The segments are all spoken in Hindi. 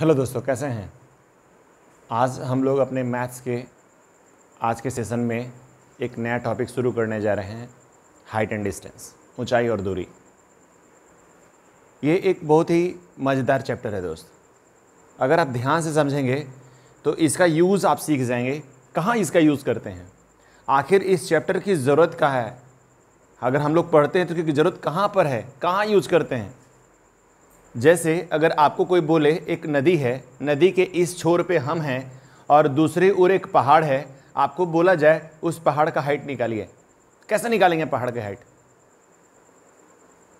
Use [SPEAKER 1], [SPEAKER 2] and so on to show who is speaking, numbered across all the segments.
[SPEAKER 1] हेलो दोस्तों कैसे हैं आज हम लोग अपने मैथ्स के आज के सेशन में एक नया टॉपिक शुरू करने जा रहे हैं हाइट एंड डिस्टेंस ऊंचाई और दूरी ये एक बहुत ही मज़ेदार चैप्टर है दोस्त अगर आप ध्यान से समझेंगे तो इसका यूज़ आप सीख जाएंगे कहाँ इसका यूज़ करते हैं आखिर इस चैप्टर की ज़रूरत कहाँ है अगर हम लोग पढ़ते हैं तो क्योंकि ज़रूरत कहाँ पर है कहाँ यूज़ करते हैं जैसे अगर आपको कोई बोले एक नदी है नदी के इस छोर पे हम हैं और दूसरी ओर एक पहाड़ है आपको बोला जाए उस पहाड़ का हाइट निकालिए कैसे निकालेंगे पहाड़ की हाइट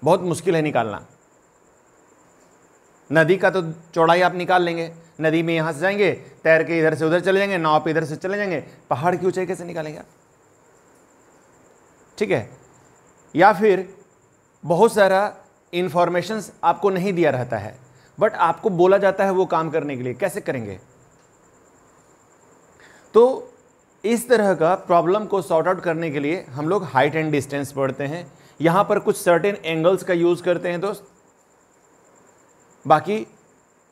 [SPEAKER 1] बहुत मुश्किल है निकालना नदी का तो चौड़ाई आप निकाल लेंगे नदी में यहाँ से जाएंगे तैर के इधर से उधर चले जाएंगे नाव पे इधर से चले जाएंगे पहाड़ की ऊंचाई कैसे निकालेंगे आप ठीक है या फिर बहुत सारा इन्फॉर्मेशंस आपको नहीं दिया रहता है बट आपको बोला जाता है वो काम करने के लिए कैसे करेंगे तो इस तरह का प्रॉब्लम को सॉर्ट आउट करने के लिए हम लोग हाइट एंड डिस्टेंस पढ़ते हैं यहाँ पर कुछ सर्टेन एंगल्स का यूज़ करते हैं दोस्त बाकी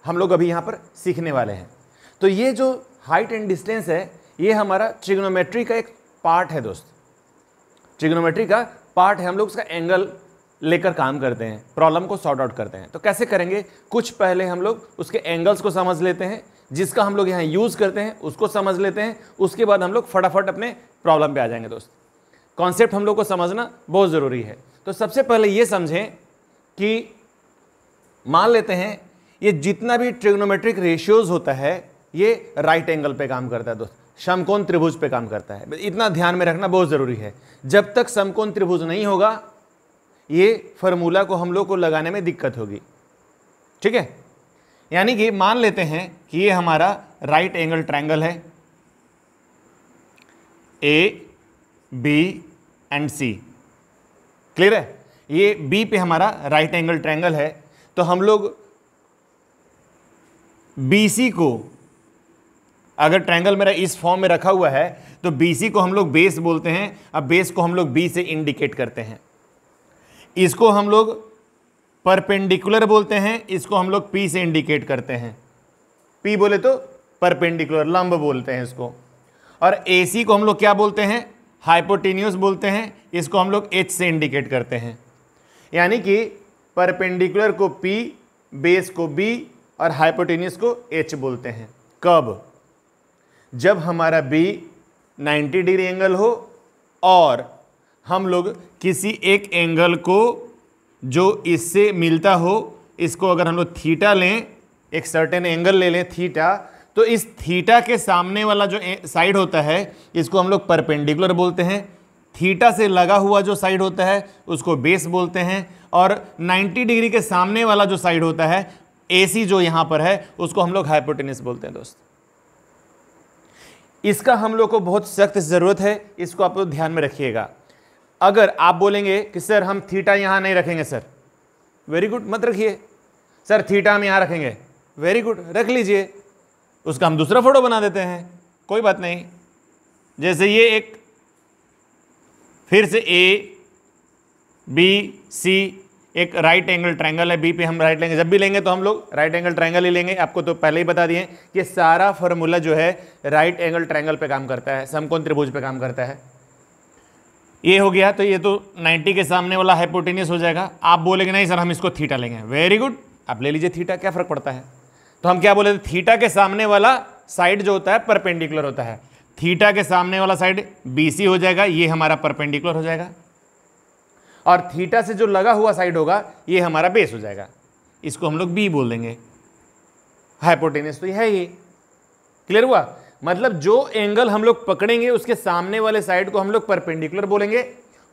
[SPEAKER 1] हम लोग अभी यहाँ पर सीखने वाले हैं तो ये जो हाइट एंड डिस्टेंस है ये हमारा ट्रिग्नोमेट्री का एक पार्ट है दोस्त ट्रिग्नोमेट्री का पार्ट है हम लोग उसका एंगल लेकर काम करते हैं प्रॉब्लम को सॉर्ट आउट करते हैं तो कैसे करेंगे कुछ पहले हम लोग उसके एंगल्स को समझ लेते हैं जिसका हम लोग यहाँ यूज़ करते हैं उसको समझ लेते हैं उसके बाद हम लोग फटाफट अपने प्रॉब्लम पे आ जाएंगे दोस्त कॉन्सेप्ट हम लोग को समझना बहुत ज़रूरी है तो सबसे पहले ये समझें कि मान लेते हैं ये जितना भी ट्रिग्नोमेट्रिक रेशियोज़ होता है ये राइट एंगल पे काम करता है दोस्त समकोण त्रिभुज पे काम करता है इतना ध्यान में रखना बहुत ज़रूरी है जब तक समकोण त्रिभुज नहीं होगा ये फॉर्मूला को हम लोग को लगाने में दिक्कत होगी ठीक है यानी कि मान लेते हैं कि ये हमारा राइट एंगल ट्रायंगल है A B and C clear है ये बी पे हमारा राइट एंगल ट्रायंगल है तो हम लोग बी सी को अगर ट्रायंगल मेरा इस फॉर्म में रखा हुआ है तो बी सी को हम लोग बेस बोलते हैं अब बेस को हम लोग बी से इंडिकेट करते हैं इसको हम लोग परपेंडिकुलर बोलते हैं इसको हम लोग पी से इंडिकेट करते हैं पी बोले तो परपेंडिकुलर लंब बोलते हैं इसको और ए को हम लोग क्या बोलते हैं हाइपोटेन्यूस बोलते हैं इसको हम लोग एच से इंडिकेट करते हैं यानी कि परपेंडिकुलर को पी बेस को बी और हाइपोटीनियस को एच बोलते हैं कब जब हमारा बी 90 डिग्री एंगल हो और हम लोग किसी एक एंगल को जो इससे मिलता हो इसको अगर हम लोग थीटा लें एक सर्टेन एंगल ले लें थीटा तो इस थीटा के सामने वाला जो साइड होता है इसको हम लोग परपेंडिकुलर बोलते हैं थीटा से लगा हुआ जो साइड होता है उसको बेस बोलते हैं और 90 डिग्री के सामने वाला जो साइड होता है एसी जो यहाँ पर है उसको हम लोग हाइपोटेनिस बोलते हैं दोस्त इसका हम लोग को बहुत सख्त ज़रूरत है इसको आप लोग ध्यान में रखिएगा अगर आप बोलेंगे कि सर हम थीटा यहाँ नहीं रखेंगे सर वेरी गुड मत रखिए सर थीटा हम यहाँ रखेंगे वेरी गुड रख लीजिए उसका हम दूसरा फोटो बना देते हैं कोई बात नहीं जैसे ये एक फिर से ए बी सी एक राइट एंगल ट्रायंगल है बी पे हम राइट लेंगे जब भी लेंगे तो हम लोग राइट एंगल ट्रायंगल ही लेंगे आपको तो पहले ही बता दिए कि सारा फॉर्मूला जो है राइट एंगल ट्रायंगल पे काम करता है समकोण त्रिभुज पे काम करता है ये हो गया तो ये तो 90 के सामने वाला हाइपोटेनियस हो जाएगा आप बोलेंगे नहीं सर हम इसको थीटा लेंगे वेरी गुड आप ले लीजिए थीटा क्या फ़र्क पड़ता है तो हम क्या बोले थे थीटा के सामने वाला साइड जो होता है परपेंडिकुलर होता है थीटा के सामने वाला साइड बीसी हो जाएगा ये हमारा परपेंडिकुलर हो जाएगा और थीटा से जो लगा हुआ साइड होगा ये हमारा बेस हो जाएगा इसको हम लोग बी बोल देंगे हाइपोटेनियस तो है ये क्लियर हुआ मतलब जो एंगल हम लोग पकड़ेंगे उसके सामने वाले साइड को हम लोग परपेंडिकुलर बोलेंगे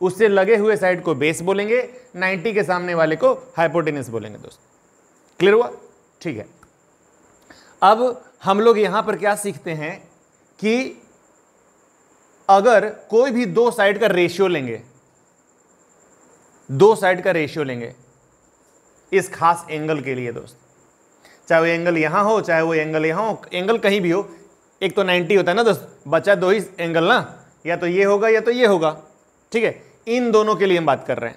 [SPEAKER 1] उससे लगे हुए साइड को बेस बोलेंगे 90 के सामने वाले को हाइपोटेनस बोलेंगे दोस्तों क्लियर हुआ ठीक है अब हम लोग यहां पर क्या सीखते हैं कि अगर कोई भी दो साइड का रेशियो लेंगे दो साइड का रेशियो लेंगे इस खास एंगल के लिए दोस्त चाहे वो एंगल यहां हो चाहे वो एंगल यहां हो एंगल कहीं भी हो एक तो 90 होता है ना दोस्त तो बचा दो ही एंगल ना या तो ये होगा या तो ये होगा ठीक है इन दोनों के लिए हम बात कर रहे हैं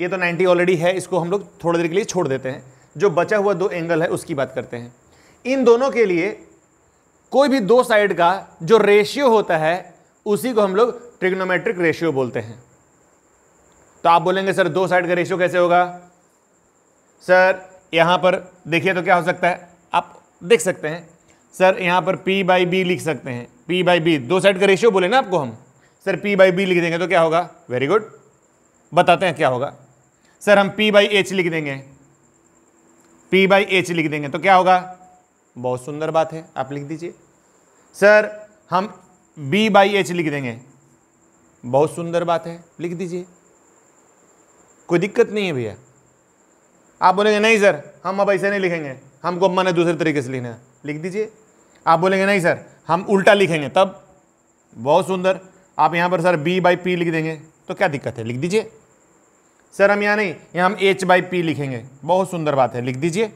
[SPEAKER 1] ये तो 90 ऑलरेडी है इसको हम लोग थोड़ी देर के लिए छोड़ देते हैं जो बचा हुआ दो एंगल है उसकी बात करते हैं इन दोनों के लिए कोई भी दो साइड का जो रेशियो होता है उसी को हम लोग ट्रिग्नोमेट्रिक रेशियो बोलते हैं तो आप बोलेंगे सर दो साइड का रेशियो कैसे होगा सर यहाँ पर देखिए तो क्या हो सकता है आप देख सकते हैं सर यहाँ पर पी बाई बी लिख सकते हैं पी बाई बी दो साइड का रेशियो बोले ना आपको हम सर पी बाई बी लिख देंगे तो क्या होगा वेरी गुड बताते हैं क्या होगा सर हम पी बाई एच लिख देंगे पी बाई एच लिख देंगे तो क्या होगा बहुत सुंदर बात है आप लिख दीजिए सर हम बी बाई एच लिख देंगे बहुत सुंदर बात है लिख दीजिए कोई दिक्कत नहीं है भैया आप बोलेंगे नहीं सर हम अब ऐसे नहीं लिखेंगे हमको ने दूसरे तरीके से लिखना है लिख दीजिए आप बोलेंगे नहीं सर हम उल्टा लिखेंगे तब बहुत सुंदर आप यहाँ पर सर बी बाई पी लिख देंगे तो क्या दिक्कत है लिख दीजिए सर हम यहाँ नहीं यहाँ हम एच बाई पी लिखेंगे बहुत सुंदर बात है लिख दीजिए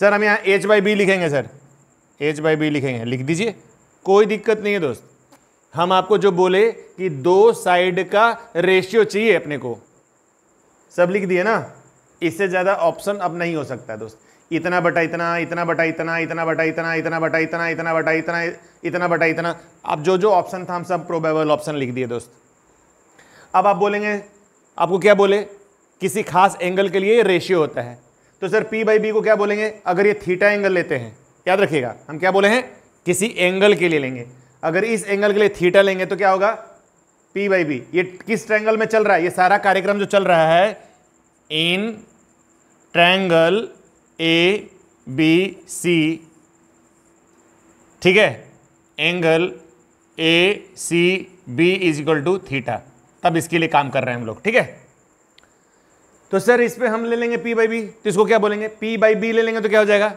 [SPEAKER 1] सर हम यहाँ एच बाई बी लिखेंगे सर एच बाई बी लिखेंगे लिख दीजिए कोई दिक्कत नहीं है दोस्त हम आपको जो बोले कि दो साइड का रेशियो चाहिए अपने को सब लिख दिए ना इससे ज़्यादा ऑप्शन अब नहीं हो सकता दोस्त इतना बटा इतना इतना बटा इतना इतना बटा इतना इतना बटा इतना इतना बटा इतना इतना बटा इतना अब जो जो ऑप्शन था हम सब प्रोबेबल ऑप्शन लिख दिए दोस्त अब आप बोलेंगे आपको क्या बोले किसी खास एंगल के लिए रेशियो होता है तो सर पी बाई बी को क्या बोलेंगे अगर ये थीटा एंगल लेते हैं याद रखिएगा हम क्या बोले हैं किसी एंगल के लिए लेंगे अगर इस एंगल के लिए थीटा लेंगे तो क्या होगा पी बाई बी ये किस ट्रैंगल में चल रहा है ये सारा कार्यक्रम जो चल रहा है in triangle A B C ठीक है angle A C B is equal to theta तब इसके लिए काम कर रहे हैं हम लोग ठीक है तो सर इस पर हम ले लेंगे पी बाई बी तो इसको क्या बोलेंगे पी बाई बी ले लेंगे तो क्या हो जाएगा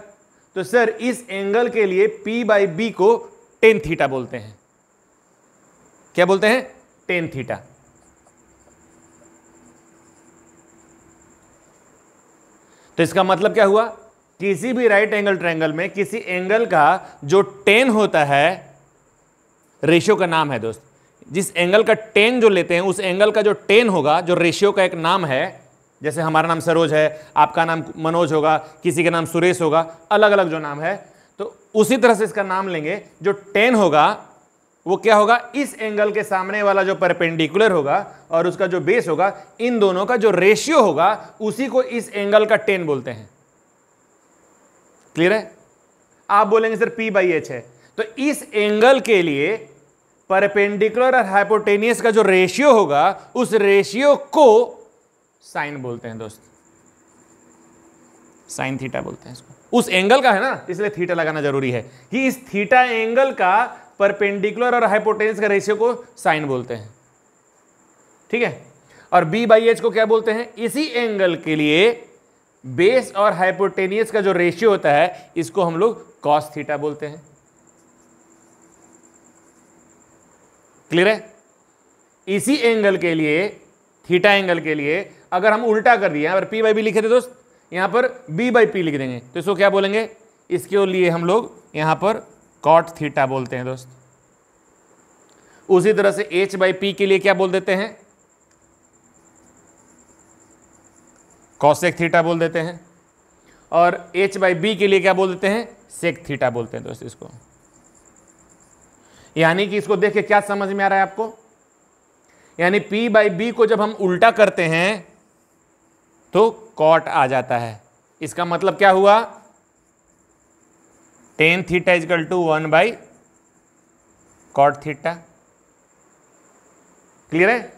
[SPEAKER 1] तो सर इस एंगल के लिए पी बाई बी को टेन थीटा बोलते हैं क्या बोलते हैं टेन थीटा तो इसका मतलब क्या हुआ किसी भी राइट एंगल ट्रायंगल में किसी एंगल का जो टेन होता है रेशियो का नाम है दोस्त जिस एंगल का टेन जो लेते हैं उस एंगल का जो टेन होगा जो रेशियो का एक नाम है जैसे हमारा नाम सरोज है आपका नाम मनोज होगा किसी का नाम सुरेश होगा अलग अलग जो नाम है तो उसी तरह से इसका नाम लेंगे जो टेन होगा वो क्या होगा इस एंगल के सामने वाला जो परपेंडिकुलर होगा और उसका जो बेस होगा इन दोनों का जो रेशियो होगा उसी को इस एंगल का टेन बोलते हैं क्लियर है आप बोलेंगे सर पी बाई एच है तो इस एंगल के लिए परपेंडिकुलर और हाइपोटेनियस का जो रेशियो होगा उस रेशियो को साइन बोलते हैं दोस्त साइन थीटा बोलते हैं इसको उस एंगल का है ना इसलिए थीटा लगाना जरूरी है कि इस थीटा एंगल का परपेंडिकुलर और हाइपोटेंस का रेशियो को साइन बोलते हैं ठीक है और बी बाई एच को क्या बोलते हैं इसी एंगल के लिए बेस और हाइपोटेनियस का जो रेशियो होता है इसको हम लोग कॉस थीटा बोलते हैं क्लियर है इसी एंगल के लिए थीटा एंगल के लिए अगर हम उल्टा कर दिए अगर पर पी बाई बी लिखे थे दोस्त यहां पर बी बाई पी लिख देंगे तो इसको क्या बोलेंगे इसके लिए हम लोग यहां पर कॉट थीटा बोलते हैं दोस्त उसी तरह से एच बाई पी के लिए क्या बोल देते हैं कॉसेक थीटा बोल देते हैं और एच बाई बी के लिए क्या बोल देते हैं सेक थीटा बोलते हैं दोस्त इसको यानी कि इसको देख के क्या समझ में आ रहा है आपको यानी पी बाई बी को जब हम उल्टा करते हैं तो कॉट आ जाता है इसका मतलब क्या हुआ tan theta is equal to one by cot theta clear है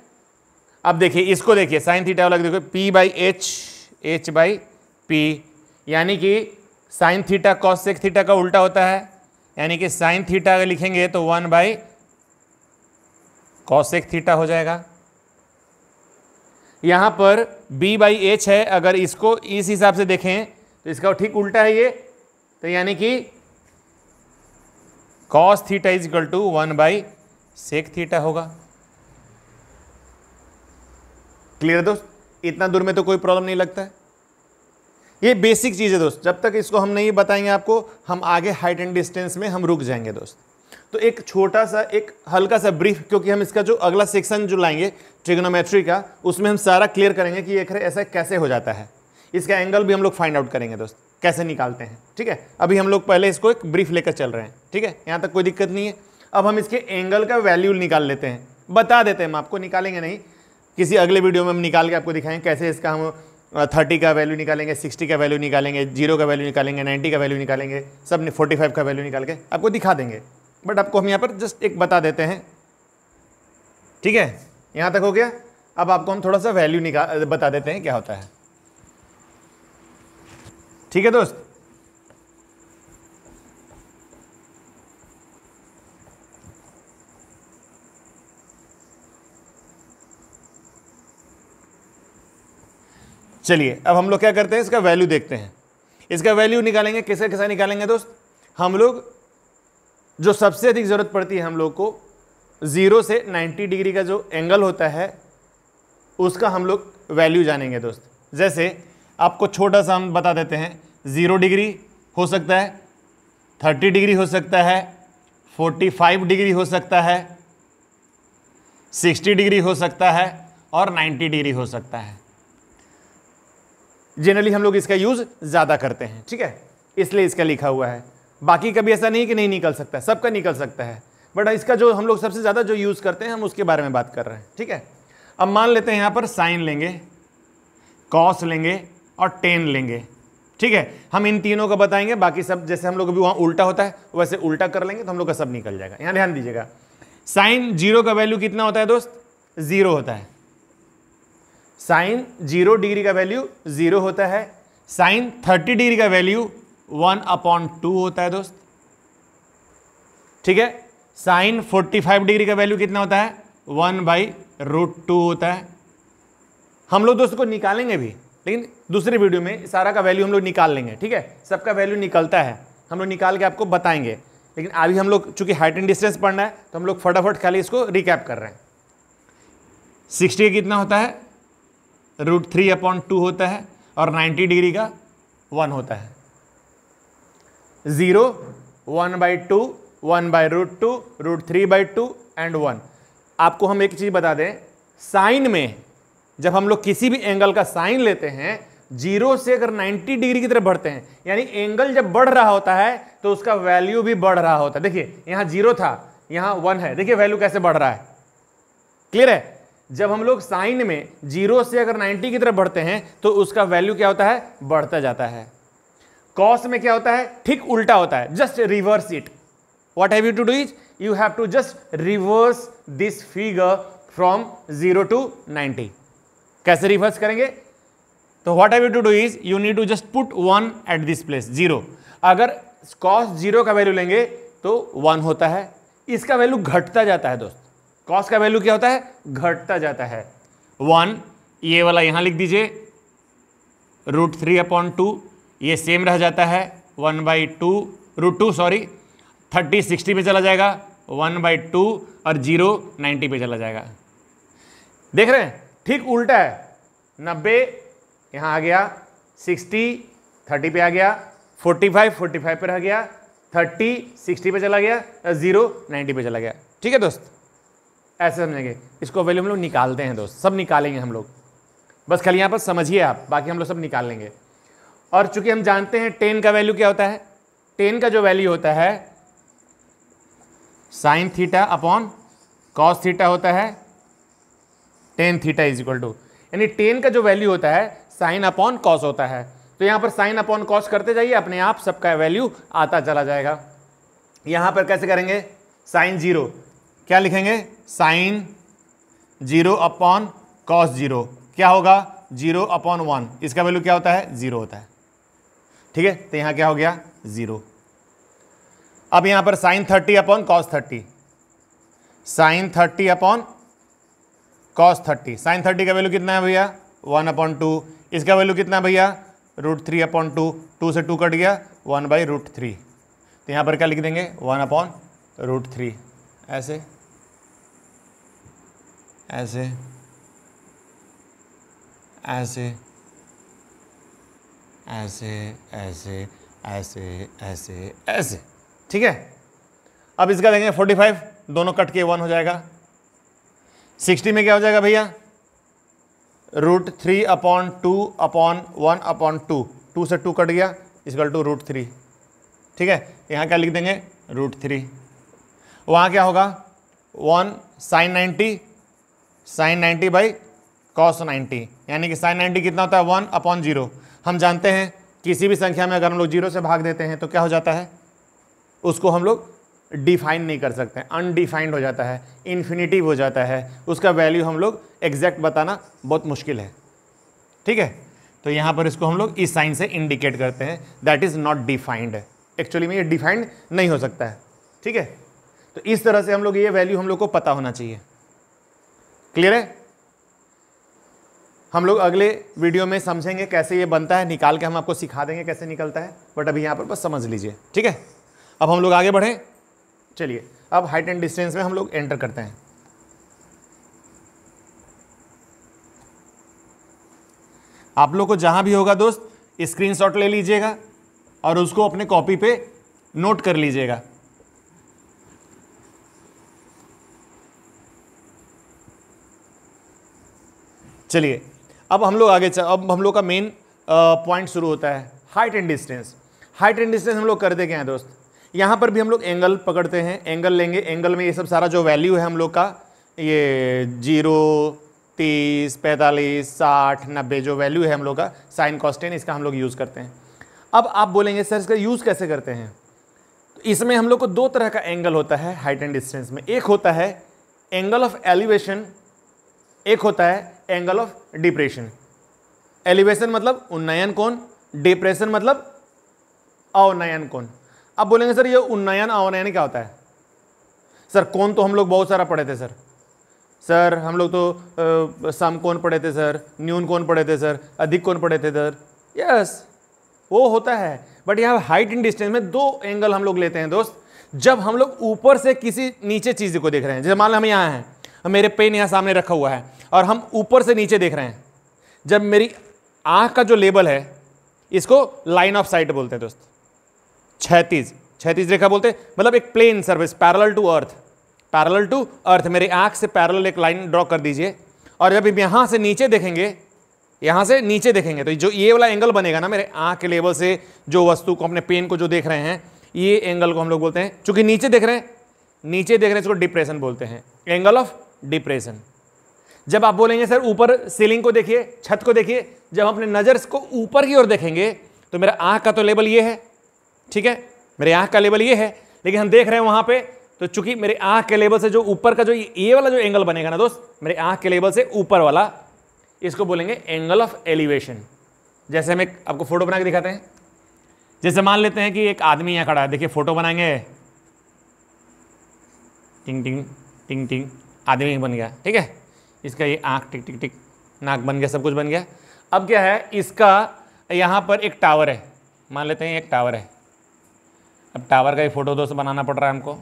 [SPEAKER 1] अब देखिए इसको देखिए साइन थीटा वाला देखो P by H H by P यानी कि sine theta cosec theta का उल्टा होता है यानी कि साइन थीटा अगर लिखेंगे तो one by cos cosec theta हो जाएगा यहाँ पर b बाई एच है अगर इसको इस हिसाब से देखें तो इसका ठीक उल्टा है ये तो यानी कि cos theta is equal to one by sec theta होगा क्लियर दोस्त इतना दूर में तो कोई प्रॉब्लम नहीं लगता है ये बेसिक चीज़ है दोस्त जब तक इसको हम नहीं बताएंगे आपको हम आगे हाइट एंड डिस्टेंस में हम रुक जाएंगे दोस्त तो एक छोटा सा एक हल्का सा ब्रीफ क्योंकि हम इसका जो अगला सेक्शन जो लाएंगे ट्रिग्नोमेट्री का उसमें हम सारा क्लियर करेंगे कि ये खरे ऐसा कैसे हो जाता है इसका एंगल भी हम लोग फाइंड आउट करेंगे दोस्त कैसे निकालते हैं ठीक है अभी हम लोग पहले इसको एक ब्रीफ लेकर चल रहे हैं ठीक है यहाँ तक कोई दिक्कत नहीं है अब हम इसके एंगल का वैल्यू निकाल लेते हैं बता देते हैं हम आपको निकालेंगे नहीं किसी अगले वीडियो में हम निकाल के आपको दिखाएंगे कैसे इसका हम थर्टी का वैल्यू निकालेंगे सिक्सटी का वैल्यू निकालेंगे जीरो का वैल्यू निकालेंगे नाइन्टी का वैल्यू निकालेंगे सब ने फोर्टी फाइव का वैल्यू निकाल के आपको दिखा देंगे बट आपको हम यहाँ पर जस्ट एक बता देते हैं ठीक है यहाँ तक हो गया अब आपको हम थोड़ा सा वैल्यू निकाल बता देते हैं क्या होता है ठीक है दोस्त चलिए अब हम लोग क्या करते हैं इसका वैल्यू देखते हैं इसका वैल्यू निकालेंगे कैसे कैसे निकालेंगे दोस्त हम लोग जो सबसे अधिक ज़रूरत पड़ती है हम लोग को ज़ीरो से 90 डिग्री का जो एंगल होता है उसका हम लोग वैल्यू जानेंगे दोस्त जैसे आपको छोटा सा हम बता देते हैं ज़ीरो डिग्री हो सकता है थर्टी डिग्री हो सकता है फोर्टी फाइव डिग्री हो सकता है सिक्सटी डिग्री हो सकता है और नाइन्टी डिग्री हो सकता है जनरली हम लोग इसका यूज़ ज़्यादा करते हैं ठीक है इसलिए इसका लिखा हुआ है बाकी कभी ऐसा नहीं कि नहीं निकल सकता है सबका निकल सकता है बट इसका जो हम लोग सबसे ज़्यादा जो यूज़ करते हैं हम उसके बारे में बात कर रहे हैं ठीक है अब मान लेते हैं यहाँ पर साइन लेंगे कॉस लेंगे और टेन लेंगे ठीक है हम इन तीनों का बताएंगे बाकी सब जैसे हम लोग अभी वहाँ उल्टा होता है वैसे उल्टा कर लेंगे तो हम लोग का सब निकल जाएगा यहाँ ध्यान दीजिएगा साइन जीरो का वैल्यू कितना होता है दोस्त जीरो होता है साइन जीरो डिग्री का वैल्यू जीरो होता है साइन थर्टी डिग्री का वैल्यू वन अपॉन टू होता है दोस्त ठीक है साइन फोर्टी फाइव डिग्री का वैल्यू कितना होता है वन बाई रूट टू होता है हम लोग दोस्तों को निकालेंगे भी लेकिन दूसरे वीडियो में सारा का वैल्यू हम लोग निकाल लेंगे ठीक है सबका वैल्यू निकलता है हम लोग निकाल के आपको बताएंगे लेकिन अभी हम लोग चूंकि हाइट एंड डिस्टेंस पढ़ना है तो हम लोग फटाफट खाली इसको रिकैप कर रहे हैं सिक्सटी का कितना होता है रूट थ्री अपॉन टू होता है और नाइन्टी डिग्री का वन होता है zero one by two one by root two root three by two and one आपको हम एक चीज़ बता दें साइन में जब हम लोग किसी भी एंगल का साइन लेते हैं जीरो से अगर 90 डिग्री की तरफ बढ़ते हैं यानी एंगल जब बढ़ रहा होता है तो उसका वैल्यू भी बढ़ रहा होता है देखिए यहां जीरो था यहां वन है देखिए वैल्यू कैसे बढ़ रहा है क्लियर है जब हम लोग साइन में जीरो से अगर 90 की तरफ बढ़ते हैं तो उसका वैल्यू क्या होता है बढ़ता जाता है कॉस में क्या होता है ठीक उल्टा होता है just reverse it what have you to do is you have to just reverse this figure from zero to ninety कैसे रिवर्स करेंगे तो what have you to do is you need to just put one at this place zero अगर कॉस जीरो का वैल्यू लेंगे तो वन होता है इसका वैल्यू घटता जाता है दोस्त कॉस का वैल्यू क्या होता है घटता जाता है वन ये वाला यहां लिख दीजिए रूट थ्री अपॉन टू ये सेम रह जाता है one by two root two sorry thirty sixty पे चला जाएगा वन बाई टू और जीरो नाइन्टी पे चला जाएगा देख रहे हैं ठीक उल्टा है नब्बे यहाँ आ गया सिक्सटी थर्टी पे आ गया फोर्टी फाइव फोर्टी फाइव पे रह गया थर्टी सिक्सटी पे चला गया जीरो नाइन्टी पे चला गया ठीक है दोस्त ऐसे समझेंगे इसको वैल्यू हम लोग निकालते हैं दोस्त सब निकालेंगे हम लोग बस खाली यहाँ पर समझिए आप बाकी हम लोग सब निकाल लेंगे और चूंकि हम जानते हैं टेन का वैल्यू क्या होता है टेन का जो वैल्यू होता है sine theta upon cos theta होता है tan theta is equal to यानी टेन का जो वैल्यू होता है साइन अपॉन कॉस होता है तो यहां पर साइन अपॉन कॉस करते जाइए अपने आप सबका वैल्यू आता चला जाएगा यहां पर कैसे करेंगे साइन जीरो क्या लिखेंगे sine zero upon cos zero क्या होगा जीरो अपॉन वन इसका वैल्यू क्या होता है जीरो होता है ठीक है तो यहां क्या हो गया जीरो अब यहां पर sine thirty upon cos thirty sine thirty upon cos thirty sine thirty का वैल्यू कितना है भैया वन अपॉन टू इसका वैल्यू कितना भैया root three upon two two से टू कट गया वन बाई रूट थ्री तो यहाँ पर क्या लिख देंगे वन अपॉन रूट थ्री ऐसे ऐसे ऐसे ऐसे ऐसे ऐसे ऐसे ऐसे ठीक है अब इसका फोर्टी 45 दोनों कट के वन हो जाएगा 60 में क्या हो जाएगा भैया root three upon two upon one upon two two से टू कट गया गल टू रूट थ्री ठीक है यहाँ क्या लिख देंगे रूट थ्री वहाँ क्या होगा one sine ninety sine ninety by cos ninety यानी कि साइन नाइन्टी कितना होता है वन अपॉन जीरो हम जानते हैं किसी भी संख्या में अगर हम लोग जीरो से भाग देते हैं तो क्या हो जाता है उसको हम लोग डिफाइन नहीं कर सकते अनडिफाइंड हो जाता है इन्फिनिटिव हो जाता है उसका वैल्यू हम लोग एग्जैक्ट बताना बहुत मुश्किल है ठीक है तो यहाँ पर इसको हम लोग इस साइन से इंडिकेट करते हैं that is not defined actually में ये डिफाइंड नहीं हो सकता है ठीक है तो इस तरह से हम लोग ये वैल्यू हम लोग को पता होना चाहिए क्लियर है हम लोग अगले वीडियो में समझेंगे कैसे ये बनता है निकाल के हम आपको सिखा देंगे कैसे निकलता है बट अभी यहाँ पर बस समझ लीजिए ठीक है अब हम लोग आगे बढ़ें चलिए अब हाइट एंड डिस्टेंस में हम लोग एंटर करते हैं आप लोग को जहां भी होगा दोस्त स्क्रीनशॉट ले लीजिएगा और उसको अपने कॉपी पे नोट कर लीजिएगा चलिए अब हम लोग आगे चल अब हम लोग का मेन पॉइंट शुरू होता है height and distance height and distance हम लोग कर क्या हैं दोस्त यहाँ पर भी हम लोग एंगल पकड़ते हैं एंगल लेंगे एंगल में ये सब सारा जो वैल्यू है हम लोग का ये जीरो तीस पैंतालीस साठ नब्बे जो वैल्यू है हम लोग का साइन कॉस्टेन इसका हम लोग यूज़ करते हैं अब आप बोलेंगे सर इसका यूज़ कैसे करते हैं तो इसमें हम लोग को दो तरह का एंगल होता है हाइट एंड डिस्टेंस में एक होता है एंगल ऑफ एलिवेशन एक होता है एंगल ऑफ डिप्रेशन एलिवेशन मतलब उन्नयन कौन डिप्रेशन मतलब अवनयन कौन अब बोलेंगे सर ये उन्नयन अवनयन क्या होता है सर कौन तो हम लोग बहुत सारा पढ़े थे सर सर हम लोग तो सम कौन पढ़े थे सर न्यून कौन पढ़े थे सर अधिक कौन पढ़े थे सर यस वो होता है बट यहाँ हाइट एंड डिस्टेंस में दो एंगल हम लोग लेते हैं दोस्त जब हम लोग ऊपर से किसी नीचे चीज़ को देख रहे हैं जैसे मान लो हम यहाँ हैं मेरे पेन यहाँ सामने रखा हुआ है और हम ऊपर से नीचे देख रहे हैं जब मेरी आँख का जो लेबल है इसको लाइन ऑफ साइट बोलते हैं दोस्त छैतीज छैतीज रेखा बोलते मतलब एक plane surface parallel to earth parallel to earth मेरे आँख से पैरल एक लाइन ड्रॉ कर दीजिए और जब यहाँ से नीचे देखेंगे यहाँ से नीचे देखेंगे तो जो ये वाला एंगल बनेगा ना मेरे आँख के लेवल से जो वस्तु को अपने पेन को जो देख रहे हैं ये एंगल को हम लोग बोलते हैं चूंकि नीचे देख रहे हैं नीचे देख रहे हैं इसको डिप्रेशन बोलते हैं एंगल ऑफ डिप्रेशन जब आप बोलेंगे सर ऊपर सीलिंग को देखिए छत को देखिए जब अपने नज़र को ऊपर की ओर देखेंगे तो मेरा आँख का तो लेवल ये है ठीक है मेरे आँख का लेवल ये है लेकिन हम देख रहे हैं वहाँ पे तो चूंकि मेरे आँख के लेवल से जो ऊपर का जो ये वाला जो एंगल बनेगा ना दोस्त मेरे आँख के लेवल से ऊपर वाला इसको बोलेंगे एंगल ऑफ एलिवेशन जैसे हम एक आपको फोटो बना के दिखाते हैं जैसे मान लेते हैं कि एक आदमी यहाँ खड़ा है देखिए फोटो बनाएंगे टिंग टिंग टिंग टिंग आदमी बन गया ठीक है इसका ये आँख टिक टिक टिक नाक बन गया सब कुछ बन गया अब क्या है इसका यहाँ पर एक टावर है मान लेते हैं एक टावर है अब टावर का ही फ़ोटो दोस्त बनाना पड़ रहा है हमको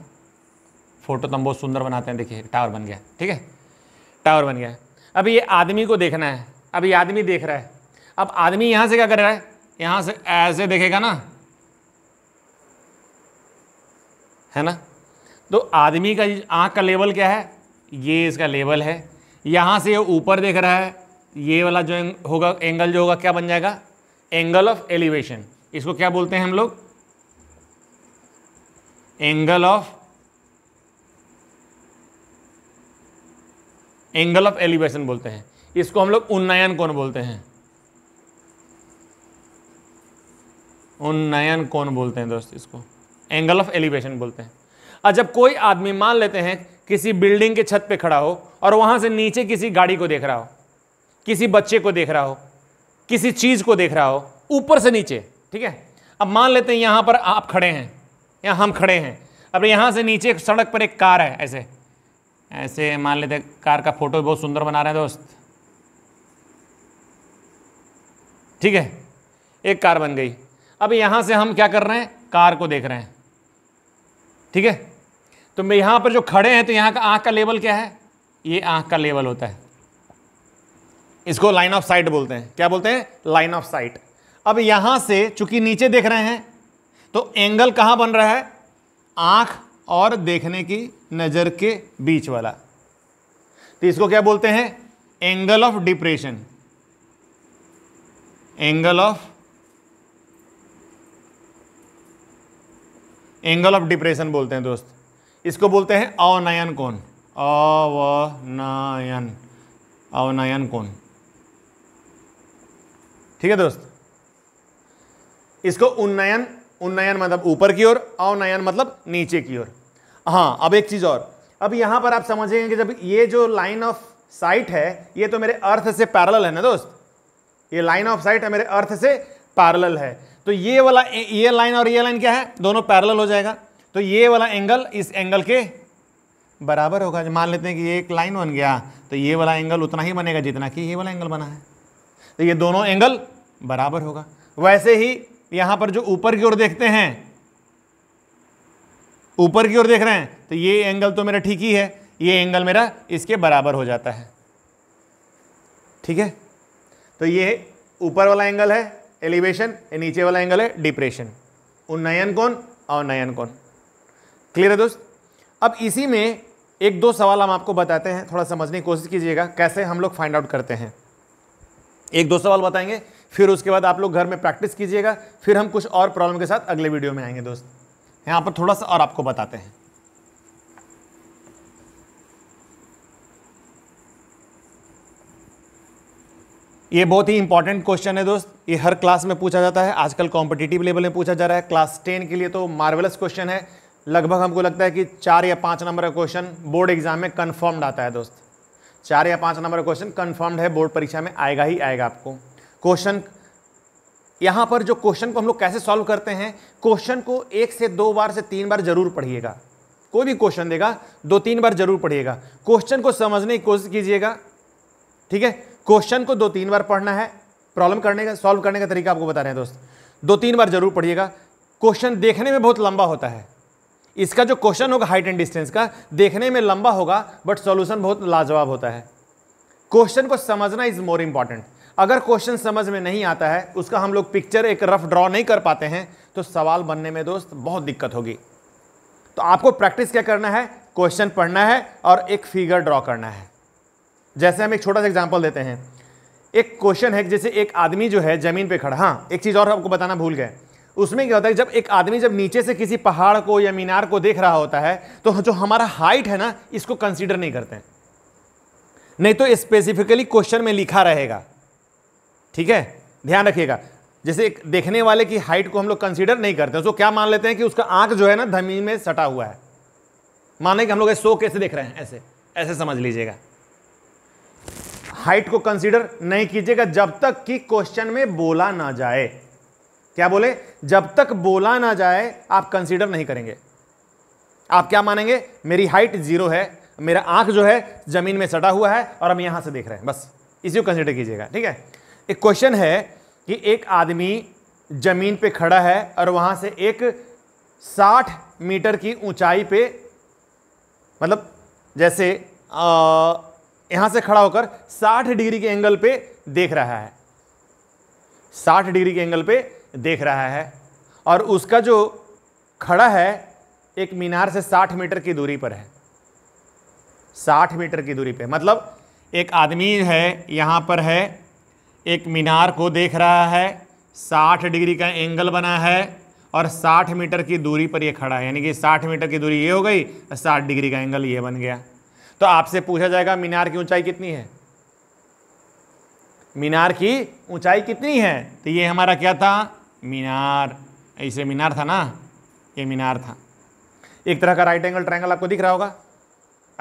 [SPEAKER 1] फ़ोटो तो हम बहुत सुंदर बनाते हैं देखिए टावर बन गया ठीक है टावर बन गया अभी ये आदमी को देखना है अभी आदमी देख रहा है अब आदमी यहाँ से क्या कर रहा है यहाँ से ऐसे देखेगा ना है ना तो आदमी का आँख का लेवल क्या है ये इसका लेवल है यहाँ से ये ऊपर देख रहा है ये वाला जो होगा एंगल जो होगा क्या बन जाएगा एंगल ऑफ एलिवेशन इसको क्या बोलते हैं हम लोग angle of angle of elevation बोलते हैं इसको हम लोग उन्नयन कोण बोलते हैं उन्नयन कोण बोलते हैं दोस्त इसको एंगल ऑफ एलिवेशन बोलते हैं और जब कोई आदमी मान लेते हैं किसी बिल्डिंग के छत पे खड़ा हो और वहां से नीचे किसी गाड़ी को देख रहा हो किसी बच्चे को देख रहा हो किसी चीज को देख रहा हो ऊपर से नीचे ठीक है अब मान लेते हैं यहां पर आप खड़े हैं या हम खड़े हैं अब यहाँ से नीचे सड़क पर एक कार है ऐसे ऐसे मान लेते कार का फोटो बहुत सुंदर बना रहे हैं दोस्त ठीक है एक कार बन गई अब यहाँ से हम क्या कर रहे हैं कार को देख रहे हैं ठीक है तो मैं यहाँ पर जो खड़े हैं तो यहाँ का आँख का लेवल क्या है ये आँख का लेवल होता है इसको लाइन ऑफ साइट बोलते हैं क्या बोलते हैं लाइन ऑफ साइट अब यहाँ से चूंकि नीचे देख रहे हैं तो एंगल कहाँ बन रहा है आँख और देखने की नज़र के बीच वाला तो इसको क्या बोलते हैं angle of depression angle of angle of depression बोलते हैं दोस्त इसको बोलते हैं अवनयन कौन अवनयन अवनयन कौन ठीक है दोस्त इसको उन्नयन उन्नयन मतलब ऊपर की ओर अवनयन मतलब नीचे की ओर हाँ अब एक चीज़ और अब यहां पर आप समझेंगे कि जब ये जो लाइन ऑफ साइट है ये तो मेरे अर्थ से पैरल है ना दोस्त ये लाइन ऑफ साइट है मेरे अर्थ से पैरल है तो ये वाला ये लाइन और ये लाइन क्या है दोनों पैरल हो जाएगा तो ये वाला एंगल इस एंगल के बराबर होगा मान लेते हैं कि ये एक लाइन बन गया तो ये वाला एंगल उतना ही बनेगा जितना कि ये वाला एंगल बना है तो ये दोनों एंगल बराबर होगा वैसे ही यहां पर जो ऊपर की ओर देखते हैं ऊपर की ओर देख रहे हैं तो ये एंगल तो मेरा ठीक ही है ये एंगल मेरा इसके बराबर हो जाता है ठीक है तो ये ऊपर वाला एंगल है एलिवेशन ये नीचे वाला एंगल है डिप्रेशन उन्नयन कौन और नयन कौन क्लियर है दोस्त अब इसी में एक दो सवाल हम आपको बताते हैं थोड़ा समझने की कोशिश कीजिएगा कैसे हम लोग फाइंड आउट करते हैं एक दो सवाल बताएंगे फिर उसके बाद आप लोग घर में प्रैक्टिस कीजिएगा फिर हम कुछ और प्रॉब्लम के साथ अगले वीडियो में आएंगे दोस्त यहाँ पर थोड़ा सा और आपको बताते हैं ये बहुत ही इंपॉर्टेंट क्वेश्चन है दोस्त ये हर क्लास में पूछा जाता है आजकल कॉम्पिटिटिव लेवल में पूछा जा रहा है क्लास टेन के लिए तो मार्वलस क्वेश्चन है लगभग हमको लगता है कि चार या पाँच नंबर का क्वेश्चन बोर्ड एग्जाम में कन्फर्म्ड आता है दोस्त चार या पाँच नंबर का क्वेश्चन कन्फर्म्ड है बोर्ड परीक्षा में आएगा ही आएगा आपको क्वेश्चन यहां पर जो क्वेश्चन को हम लोग कैसे सॉल्व करते हैं क्वेश्चन को एक से दो बार से तीन बार जरूर पढ़िएगा कोई भी क्वेश्चन देगा दो तीन बार जरूर पढ़िएगा क्वेश्चन को समझने की कोशिश कीजिएगा ठीक है क्वेश्चन को दो तीन बार पढ़ना है प्रॉब्लम करने का सॉल्व करने का तरीका आपको बता रहे हैं दोस्त दो तीन बार जरूर पढ़िएगा क्वेश्चन देखने में बहुत लंबा होता है इसका जो क्वेश्चन होगा हाइट एंड डिस्टेंस का देखने में लंबा होगा बट सॉल्यूशन बहुत लाजवाब होता है क्वेश्चन को समझना इज मोर इंपॉर्टेंट अगर क्वेश्चन समझ में नहीं आता है उसका हम लोग पिक्चर एक रफ ड्रॉ नहीं कर पाते हैं तो सवाल बनने में दोस्त बहुत दिक्कत होगी तो आपको प्रैक्टिस क्या करना है क्वेश्चन पढ़ना है और एक फिगर ड्रॉ करना है जैसे हम एक छोटा सा एग्जाम्पल देते हैं एक क्वेश्चन है जैसे एक आदमी जो है ज़मीन पे खड़ा हाँ एक चीज़ और आपको बताना भूल गए उसमें क्या होता है जब एक आदमी जब नीचे से किसी पहाड़ को या मीनार को देख रहा होता है तो जो हमारा हाइट है ना इसको कंसिडर नहीं करते नहीं तो स्पेसिफिकली क्वेश्चन में लिखा रहेगा ठीक है ध्यान रखिएगा जैसे देखने वाले की हाइट को हम लोग कंसीडर नहीं करते तो क्या मान लेते हैं कि उसका आंख जो है ना धमी में सटा हुआ है माने कि हम लोग सो कैसे देख रहे हैं ऐसे ऐसे समझ लीजिएगा हाइट को कंसीडर नहीं कीजिएगा जब तक कि क्वेश्चन में बोला ना जाए क्या बोले जब तक बोला ना जाए आप कंसीडर नहीं करेंगे आप क्या मानेंगे मेरी हाइट जीरो है मेरा आंख जो है जमीन में सटा हुआ है और हम यहां से देख रहे हैं बस इसी को कंसीडर कीजिएगा ठीक है एक क्वेश्चन है कि एक आदमी ज़मीन पे खड़ा है और वहां से एक 60 मीटर की ऊंचाई पे मतलब जैसे आ, से खड़ा होकर 60 डिग्री के एंगल पे देख रहा है 60 डिग्री के एंगल पे देख रहा है और उसका जो खड़ा है एक मीनार से 60 मीटर की दूरी पर है 60 मीटर की दूरी पे मतलब एक आदमी है यहां पर है एक मीनार को देख रहा है 60 डिग्री का एंगल बना है और 60 मीटर की दूरी पर ये खड़ा है यानी कि 60 मीटर की दूरी ये हो गई और 60 डिग्री का एंगल ये बन गया तो आपसे पूछा जाएगा मीनार की ऊंचाई कितनी है मीनार की ऊंचाई कितनी है तो ये हमारा क्या था मीनार ऐसे मीनार था ना ये मीनार था एक तरह का राइट एंगल ट्रायंगल आपको दिख रहा होगा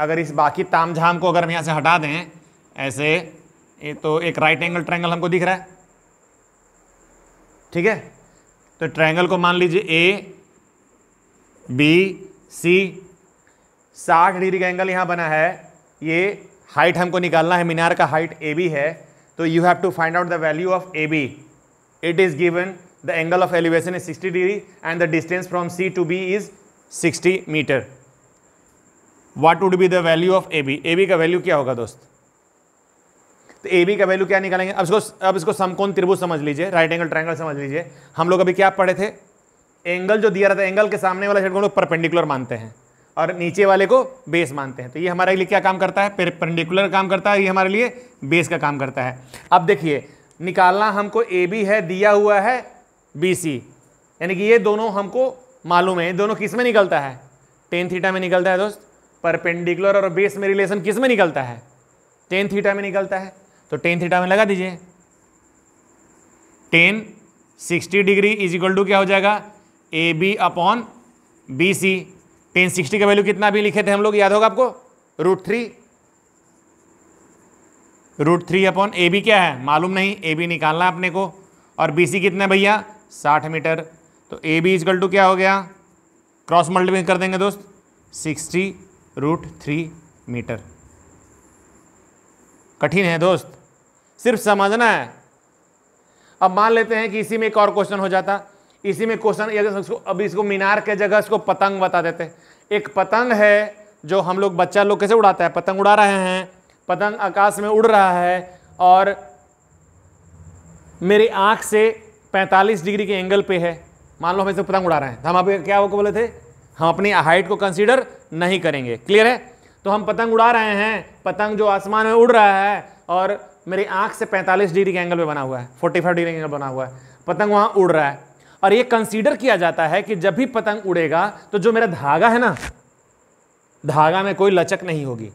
[SPEAKER 1] अगर इस बाकी तामझाम को अगर हम यहाँ से हटा दें ऐसे ये तो एक राइट एंगल ट्रायंगल हमको दिख रहा है ठीक है तो ट्रायंगल को मान लीजिए ए बी सी साठ डिग्री का एंगल यहां बना है ये हाइट हमको निकालना है मीनार का हाइट ए बी है तो you have to find out the value of A B it is given the angle of elevation is 60 degree and the distance from C to B is 60 metre what would be the value of A B A B का वैल्यू क्या होगा दोस्त तो ए बी का वैल्यू क्या निकालेंगे अब इसको अब इसको समकोण त्रिभुज समझ लीजिए राइट एंगल ट्रायंगल समझ लीजिए हम लोग अभी क्या पढ़े थे एंगल जो दिया रहता है एंगल के सामने वाला साइड को परपेंडिकुलर मानते हैं और नीचे वाले को बेस मानते हैं तो ये हमारे लिए क्या काम करता है परपेंडिकुलर काम करता है ये हमारे लिए बेस का काम करता है अब देखिए निकालना हमको ए बी है दिया हुआ है बी सी यानी कि ये दोनों हमको मालूम है दोनों किस में निकलता है टेन थीटा में निकलता है दोस्त परपेंडिकुलर और बेस में रिलेशन किस में निकलता है टेन थीटा में निकलता है तो टेन थीटा में लगा दीजिए tan sixty degree is equal to क्या हो जाएगा A B upon B C tan sixty का वैल्यू कितना भी लिखे थे हम लोग याद होगा आपको root three root three upon A B क्या है मालूम नहीं ए बी निकालना अपने को और बी सी कितना भैया साठ मीटर तो ए बी इजकल टू क्या हो गया क्रॉस मल्टीप्लाई कर देंगे दोस्त सिक्सटी रूट थ्री मीटर कठिन है दोस्त सिर्फ समझना है अब मान लेते हैं कि इसी में एक और क्वेश्चन हो जाता इसी में क्वेश्चन तो इसको अब इसको मीनार के जगह इसको पतंग बता देते एक पतंग है जो हम लोग बच्चा लोग कैसे उड़ाता है पतंग उड़ा रहे हैं पतंग आकाश में उड़ रहा है और मेरी आंख से 45 डिग्री के एंगल पे है मान लो हम इसे पतंग उड़ा रहे हैं तो हम आप क्या वो बोले थे हम अपनी हाइट को कंसीडर नहीं करेंगे क्लियर है तो हम पतंग उड़ा रहे हैं पतंग जो आसमान में उड़ रहा है और मेरी आंख से 45 डिग्री के एंगल में बना हुआ है 45 डिग्री एंगल बना हुआ है पतंग वहां उड़ रहा है और ये कंसीडर किया जाता है कि जब भी पतंग उड़ेगा तो जो मेरा धागा है ना धागा में कोई लचक नहीं होगी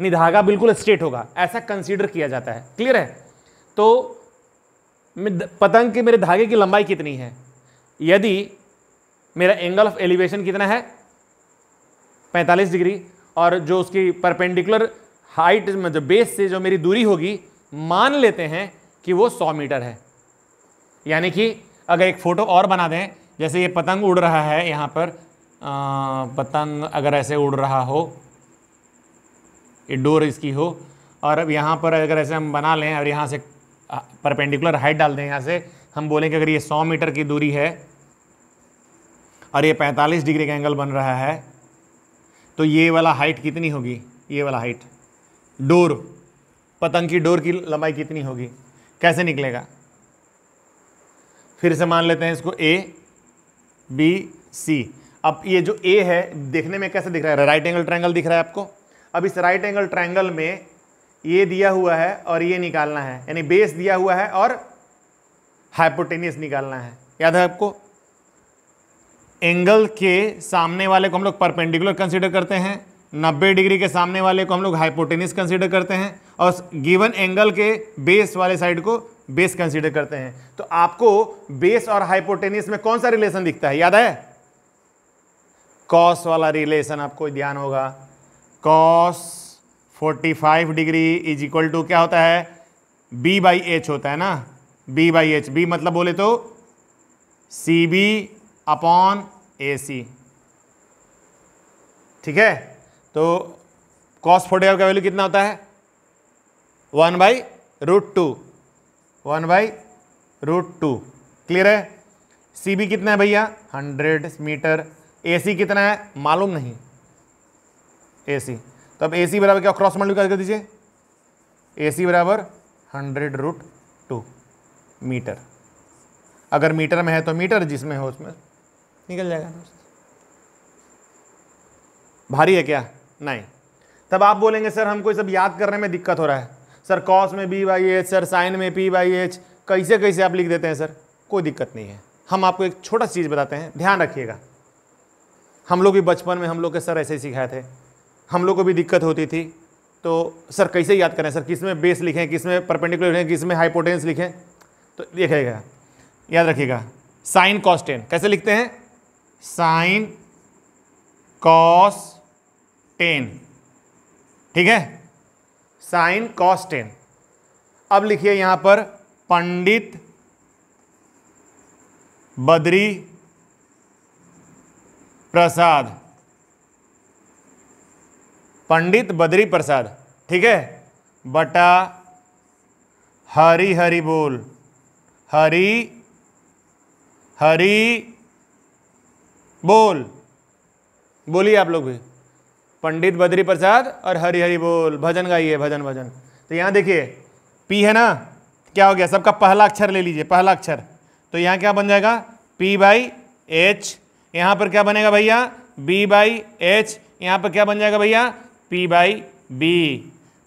[SPEAKER 1] नहीं धागा बिल्कुल स्ट्रेट होगा ऐसा कंसीडर किया जाता है क्लियर है तो पतंग के मेरे धागे की लंबाई कितनी है यदि मेरा एंगल ऑफ एलिवेशन कितना है 45 डिग्री और जो उसकी परपेंडिकुलर हाइट जो बेस से जो मेरी दूरी होगी मान लेते हैं कि वो सौ मीटर है यानी कि अगर एक फ़ोटो और बना दें जैसे ये पतंग उड़ रहा है यहाँ पर आ, पतंग अगर ऐसे उड़ रहा हो ये डोर इसकी हो और अब यहाँ पर अगर ऐसे हम बना लें और यहाँ से परपेंडिकुलर हाइट डाल दें यहाँ से हम बोलें कि अगर ये सौ मीटर की दूरी है और ये पैंतालीस डिग्री का एंगल बन रहा है तो ये वाला हाइट कितनी होगी ये वाला हाइट डोर पतंग की डोर की लंबाई कितनी होगी कैसे निकलेगा फिर से मान लेते हैं इसको ए बी सी अब ये जो ए है देखने में कैसे दिख रहा है राइट एंगल ट्रायंगल दिख रहा है आपको अब इस राइट एंगल ट्रायंगल में ये दिया हुआ है और ये निकालना है यानी बेस दिया हुआ है और हाइपोटेनियस निकालना है याद है आपको एंगल के सामने वाले को हम लोग परपेंडिकुलर कंसिडर करते हैं 90 डिग्री के सामने वाले को हम लोग हाइपोटेनिस कंसीडर करते हैं और गिवन एंगल के बेस वाले साइड को बेस कंसीडर करते हैं तो आपको बेस और हाइपोटेनिस में कौन सा रिलेशन दिखता है याद है कॉस वाला रिलेशन आपको ध्यान होगा cos 45 degree is equal to क्या होता है बी बाई एच होता है ना बी बाई एच बी मतलब बोले तो सी बी अपॉन ए सी ठीक है तो कॉस फोर्टी का वैल्यू कितना होता है one by root two one by root two clear है सी बी कितना है भैया हंड्रेड मीटर ए सी कितना है मालूम नहीं ए सी तो अब ए सी बराबर क्या क्रॉस मल्टीप्लाई कर दीजिए ए सी बराबर हंड्रेड रूट टू मीटर अगर मीटर में है तो मीटर जिसमें हो उसमें निकल जाएगा भारी है क्या नहीं तब आप बोलेंगे सर हमको सब याद करने में दिक्कत हो रहा है सर कॉस में B by H sir sine में पी बाई एच कैसे कैसे आप लिख देते हैं सर कोई दिक्कत नहीं है हम आपको एक छोटा चीज़ बताते हैं ध्यान रखिएगा हम लोग भी बचपन में हम लोग के सर ऐसे ही सिखाए थे हम लोग को भी दिक्कत होती थी तो सर कैसे याद करें सर किस में बेस लिखें किस में परपेंडिकुलर लिखें किस में हाइपोटेंस लिखें तो देखिएगा याद रखिएगा साइन कॉस टेन कैसे लिखते हैं साइन कॉस टेन ठीक है साइन कॉस टेन अब लिखिए यहां पर पंडित बद्री प्रसाद पंडित बद्री प्रसाद ठीक है बटा हरी हरी बोल हरी हरी बोल बोलिए आप लोग भी पंडित बद्री प्रसाद और हरी हरी बोल भजन गाइए भजन भजन तो यहाँ देखिए पी है ना क्या हो गया सबका पहला अक्षर ले लीजिए पहला अक्षर तो यहाँ क्या बन जाएगा पी बाई एच यहाँ पर क्या बनेगा भैया बी बाई एच यहाँ पर क्या बन जाएगा भैया P by B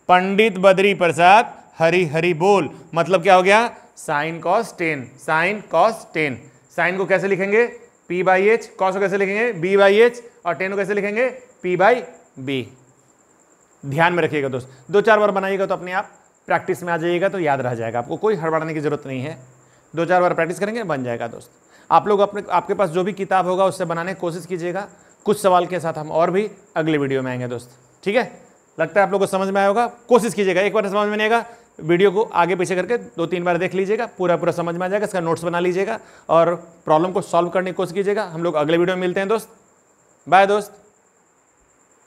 [SPEAKER 1] Pandit Badri Prasad Hari Hari बोल मतलब क्या हो गया sine cos tan sine cos tan sine को कैसे लिखेंगे पी बाई एच कॉस को कैसे लिखेंगे बी बाई एच और टेन को कैसे लिखेंगे पी बाई बी ध्यान में रखिएगा दोस्त दो चार बार बनाइएगा तो अपने आप प्रैक्टिस में आ जाइएगा तो याद रह जाएगा आपको कोई हड़बड़ाने की ज़रूरत नहीं है दो चार बार प्रैक्टिस करेंगे बन जाएगा दोस्त आप लोग अपने आपके पास जो भी किताब होगा उससे बनाने की कोशिश कीजिएगा कुछ सवाल के साथ हम और भी अगले वीडियो में आएंगे दोस्त ठीक है लगता है आप लोग को समझ में आया होगा कोशिश कीजिएगा एक बार समझ में नहीं आएगा वीडियो को आगे पीछे करके दो तीन बार देख लीजिएगा पूरा पूरा समझ में आ जाएगा इसका नोट्स बना लीजिएगा और प्रॉब्लम को सॉल्व करने की कोशिश कीजिएगा हम लोग अगले वीडियो में मिलते हैं दोस्त बाय दोस्त